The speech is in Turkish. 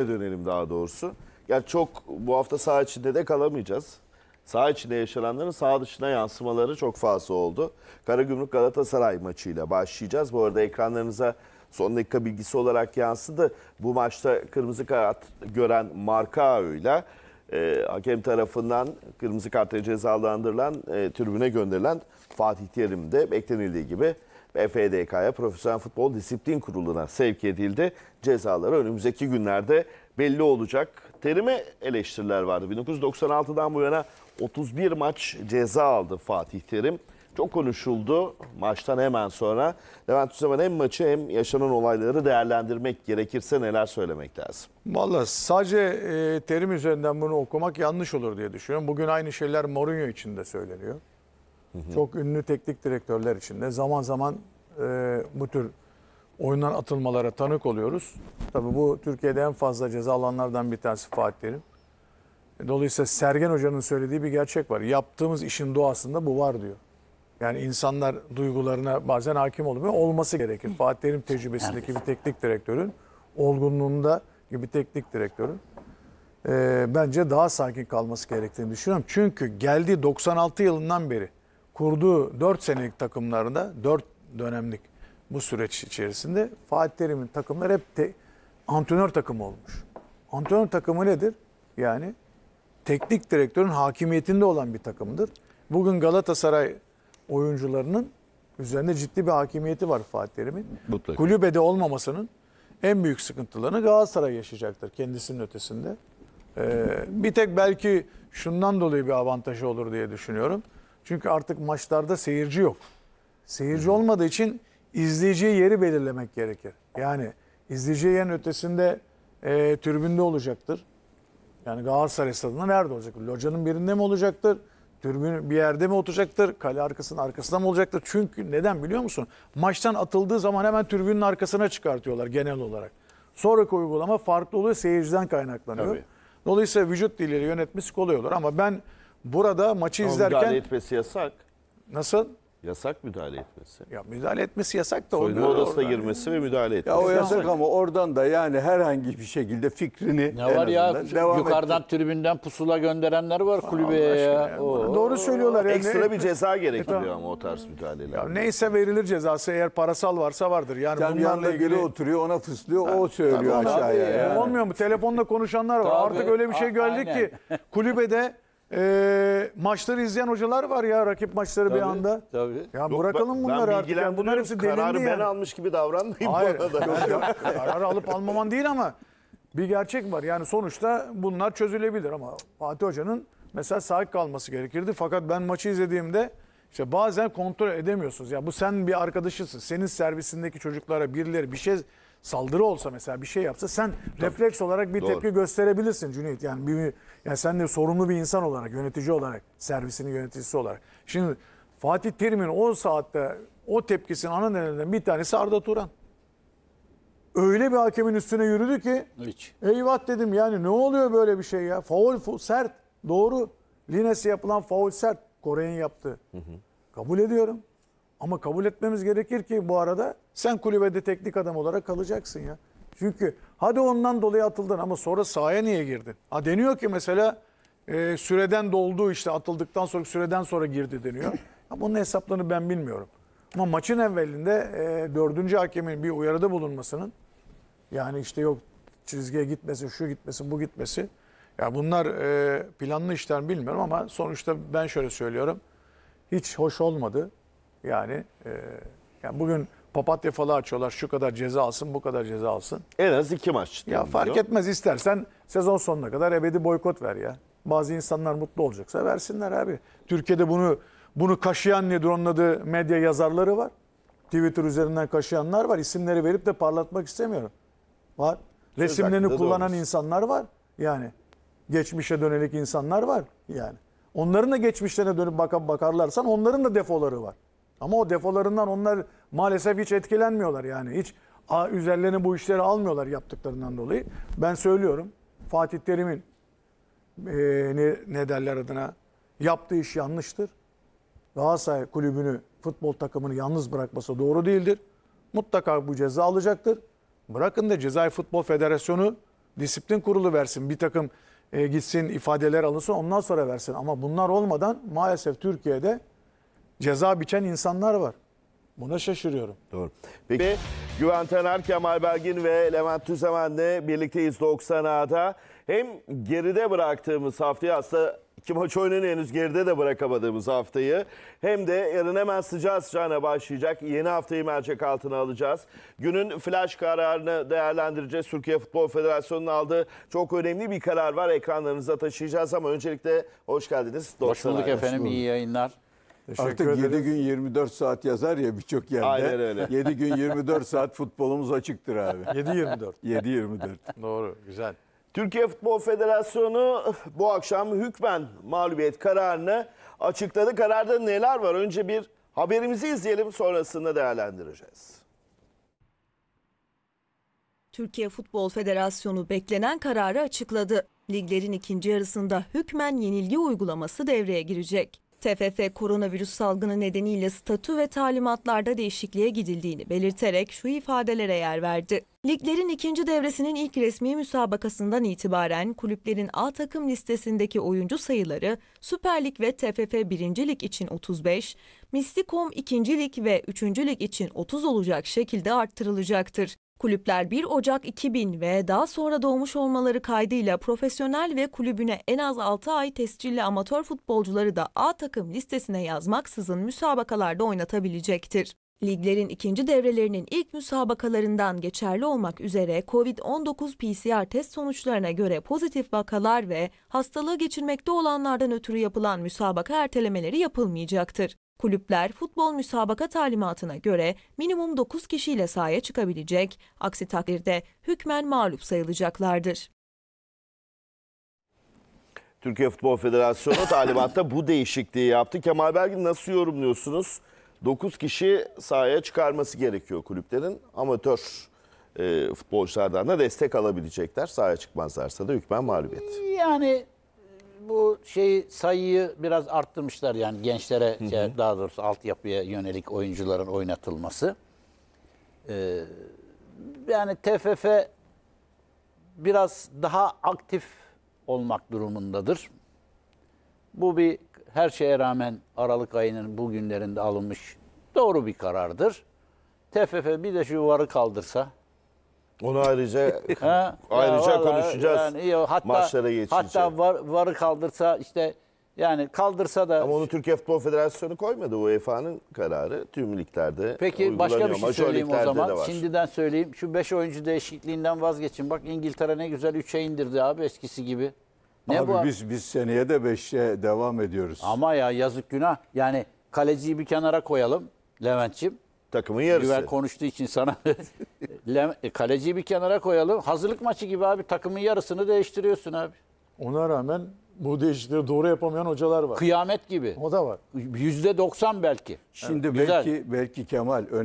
dönelim daha doğrusu. Yani çok bu hafta saha içinde de kalamayacağız. Saha içinde yaşananların saha dışına yansımaları çok fazla oldu. Karagümrük Galatasaray maçıyla başlayacağız. Bu arada ekranlarınıza son dakika bilgisi olarak yansıdı. Bu maçta kırmızı kart gören Markao ile hakem tarafından kırmızı kartla cezalandırılan e, tribüne gönderilen Fatih Terim de beklenildiği gibi FDK'ya Profesyonel Futbol Disiplin Kurulu'na sevk edildi. Cezaları önümüzdeki günlerde belli olacak. Terime eleştiriler vardı. 1996'dan bu yana 31 maç ceza aldı Fatih Terim. Çok konuşuldu maçtan hemen sonra. Levent Tüzemen hem maçı hem yaşanan olayları değerlendirmek gerekirse neler söylemek lazım? Vallahi sadece e, terim üzerinden bunu okumak yanlış olur diye düşünüyorum. Bugün aynı şeyler Mourinho için de söyleniyor çok ünlü teknik direktörler içinde zaman zaman e, bu tür oyundan atılmalara tanık oluyoruz. Tabii bu Türkiye'de en fazla ceza alanlardan bir tanesi Fatih Terim. E, dolayısıyla Sergen Hoca'nın söylediği bir gerçek var. Yaptığımız işin doğasında bu var diyor. Yani insanlar duygularına bazen hakim olmuyor. Olması gerekir. Fatih Terim tecrübesindeki bir teknik direktörün, olgunluğunda gibi teknik direktörün e, bence daha sakin kalması gerektiğini düşünüyorum. Çünkü geldiği 96 yılından beri kurduğu 4 senelik takımlarında 4 dönemlik bu süreç içerisinde Fatih Terim'in takımları hep te, antrenör takımı olmuş. Antrenör takımı nedir? Yani teknik direktörün hakimiyetinde olan bir takımdır. Bugün Galatasaray oyuncularının üzerinde ciddi bir hakimiyeti var Fatih Terim'in. Mutlaka. Kulübede olmamasının en büyük sıkıntılarını Galatasaray yaşayacaktır kendisinin ötesinde. Ee, bir tek belki şundan dolayı bir avantajı olur diye düşünüyorum. Çünkü artık maçlarda seyirci yok. Seyirci olmadığı için izleyici yeri belirlemek gerekir. Yani izleyici yerin ötesinde e, tribünde olacaktır. Yani Galatasaray stadında nerede olacak? Locanın birinde mi olacaktır? Tribün bir yerde mi oturacaktır? Kale arkasının arkasında mı olacaktır? Çünkü neden biliyor musun? Maçtan atıldığı zaman hemen tribünün arkasına çıkartıyorlar genel olarak. Sonraki uygulama farklı oluyor seyirciden kaynaklanıyor. Tabii. Dolayısıyla vücut dilleri yönetmesi kolay olur ama ben burada maçı Ama izlerken... müdahale etmesi yasak. Nasıl? Yasak müdahale etmesi. Ya müdahale etmesi yasak da. Soyunma odasına oradan. girmesi ve müdahale etmesi. Ya o yasak ama oradan da yani herhangi bir şekilde fikrini Ne var ya devam yukarıdan etti. tribünden pusula gönderenler var kulübeye ya. Yani. Oo. Doğru söylüyorlar. Yani. Ekstra bir ceza gerekiyor ama o tarz müdahaleler. Ya neyse verilir cezası eğer parasal varsa vardır. Yani Sen bunlarla ilgili oturuyor ona fıslıyor o söylüyor aşağıya. Yani. Olmuyor mu? Telefonla konuşanlar var. Tabii. Artık öyle bir şey gördük ki kulübede e, maçları izleyen hocalar var ya rakip maçları bir anda. Tabii. Ya Yok, bırakalım bunları ben artık. Yani bunlar hepsi Kararı ben yani. almış gibi davranmayın Hayır. bu arada. yok, alıp almaman değil ama bir gerçek var. Yani sonuçta bunlar çözülebilir ama Fatih Hoca'nın mesela sahip kalması gerekirdi. Fakat ben maçı izlediğimde işte bazen kontrol edemiyorsunuz. Ya bu sen bir arkadaşısın. Senin servisindeki çocuklara birileri bir şey saldırı olsa mesela bir şey yapsa sen Tabii. refleks olarak bir Doğru. tepki gösterebilirsin Cüneyt. Yani bir yani sen de sorumlu bir insan olarak, yönetici olarak, servisinin yöneticisi olarak. Şimdi Fatih Terim'in o saatte o tepkisinin ana nedeninden bir tanesi Arda Turan. Öyle bir hakemin üstüne yürüdü ki Hiç. eyvah dedim yani ne oluyor böyle bir şey ya? Faul, sert. Doğru. Lines'e yapılan faul sert. Kore'nin yaptı. Hı hı. Kabul ediyorum. Ama kabul etmemiz gerekir ki bu arada sen kulübede teknik adam olarak kalacaksın ya. Çünkü hadi ondan dolayı atıldın ama sonra sahaya niye girdin? Ha deniyor ki mesela e, süreden doldu işte atıldıktan sonra süreden sonra girdi deniyor. Ama bunun hesaplarını ben bilmiyorum. Ama maçın evvelinde e, dördüncü hakemin bir uyarıda bulunmasının yani işte yok çizgiye gitmesin, şu gitmesin, bu gitmesi. Ya bunlar e, planlı işler bilmiyorum ama sonuçta ben şöyle söylüyorum. Hiç hoş olmadı. Yani, e, yani bugün papatya falan açıyorlar. Şu kadar ceza alsın, bu kadar ceza alsın. En az iki maç. Ya diyor. fark etmez istersen sezon sonuna kadar ebedi boykot ver ya. Bazı insanlar mutlu olacaksa versinler abi. Türkiye'de bunu bunu kaşıyan nedir onun medya yazarları var. Twitter üzerinden kaşıyanlar var. İsimleri verip de parlatmak istemiyorum. Var. Resimlerini kullanan doğrusu. insanlar var. Yani geçmişe dönelik insanlar var. Yani onların da geçmişlerine dönüp bakan bakarlarsan onların da defoları var. Ama o defolarından onlar maalesef hiç etkilenmiyorlar yani. Hiç üzerlerine bu işleri almıyorlar yaptıklarından dolayı. Ben söylüyorum Fatih Terim'in e, ne, ne derler adına yaptığı iş yanlıştır. Galatasaray kulübünü, futbol takımını yalnız bırakması doğru değildir. Mutlaka bu ceza alacaktır. Bırakın da Cezayir Futbol Federasyonu disiplin kurulu versin. Bir takım e, gitsin ifadeler alınsın ondan sonra versin. Ama bunlar olmadan maalesef Türkiye'de ceza biçen insanlar var. Buna şaşırıyorum. Doğru. Peki ve... Güven Taner, Kemal Belgin ve Levent Tüzemen'le birlikteyiz 90 A'da. Hem geride bıraktığımız haftayı aslında iki maç oynanıyor henüz geride de bırakamadığımız haftayı. Hem de yarın hemen sıcağı sıcağına başlayacak. Yeni haftayı mercek altına alacağız. Günün flash kararını değerlendireceğiz. Türkiye Futbol Federasyonu'nun aldığı çok önemli bir karar var. Ekranlarınıza taşıyacağız ama öncelikle hoş geldiniz. Hoş bulduk efendim. Hoş İyi yayınlar. Teşekkür Artık ederiz. 7 gün 24 saat yazar ya birçok yerde. Aynen öyle. 7 gün 24 saat futbolumuz açıktır abi. 7-24. 7-24. Doğru, güzel. Türkiye Futbol Federasyonu bu akşam hükmen mağlubiyet kararını açıkladı. Kararda neler var? Önce bir haberimizi izleyelim sonrasında değerlendireceğiz. Türkiye Futbol Federasyonu beklenen kararı açıkladı. Liglerin ikinci yarısında hükmen yenilgi uygulaması devreye girecek. TFF koronavirüs salgını nedeniyle statü ve talimatlarda değişikliğe gidildiğini belirterek şu ifadelere yer verdi. Liglerin ikinci devresinin ilk resmi müsabakasından itibaren kulüplerin A takım listesindeki oyuncu sayıları Süper Lig ve TFF 1. Lig için 35, Mistikom 2. Lig ve 3. Lig için 30 olacak şekilde arttırılacaktır. Kulüpler 1 Ocak 2000 ve daha sonra doğmuş olmaları kaydıyla profesyonel ve kulübüne en az 6 ay tescilli amatör futbolcuları da A takım listesine yazmaksızın müsabakalarda oynatabilecektir. Liglerin ikinci devrelerinin ilk müsabakalarından geçerli olmak üzere COVID-19 PCR test sonuçlarına göre pozitif vakalar ve hastalığı geçirmekte olanlardan ötürü yapılan müsabaka ertelemeleri yapılmayacaktır. Kulüpler futbol müsabaka talimatına göre minimum 9 kişiyle sahaya çıkabilecek, aksi takdirde hükmen mağlup sayılacaklardır. Türkiye Futbol Federasyonu talimatta bu değişikliği yaptı. Kemal Belgin nasıl yorumluyorsunuz? 9 kişi sahaya çıkarması gerekiyor kulüplerin. Amatör e, futbolculardan da destek alabilecekler. Sahaya çıkmazlarsa da hükmen mağlubiyet. Yani bu şeyi sayıyı biraz arttırmışlar yani gençlere hı hı. Şey, daha doğrusu altyapıya yönelik oyuncuların oynatılması. Ee, yani TFF biraz daha aktif olmak durumundadır. Bu bir her şeye rağmen Aralık ayının bu günlerinde alınmış doğru bir karardır. TFF bir de şu varı kaldırsa onu ayrıca Ha? ayrıca Ya konuşacağız. yani iyi, hatta, maçlara geçince. Hatta var, varı kaldırsa işte yani kaldırsa da Ama onu Türkiye Futbol Federasyonu koymadı. UEFA'nın kararı tüm liglerde Peki başka bir şey söyleyeyim o zaman. Şimdiden söyleyeyim. Şu 5 oyuncu değişikliğinden vazgeçin. Bak İngiltere ne güzel 3'e indirdi abi eskisi gibi. Ne Abi bu? biz biz seneye de 5'e devam ediyoruz. Ama ya yazık günah. Yani kaleciyi bir kenara koyalım Levent'ciğim. takımın yarısı. Güven konuştuğu için sana E, kaleciyi bir kenara koyalım. Hazırlık maçı gibi abi takımın yarısını değiştiriyorsun abi. Ona rağmen bu değişiklikleri doğru yapamayan hocalar var. Kıyamet gibi. O da var. %90 belki. Şimdi Evet. belki belki Kemal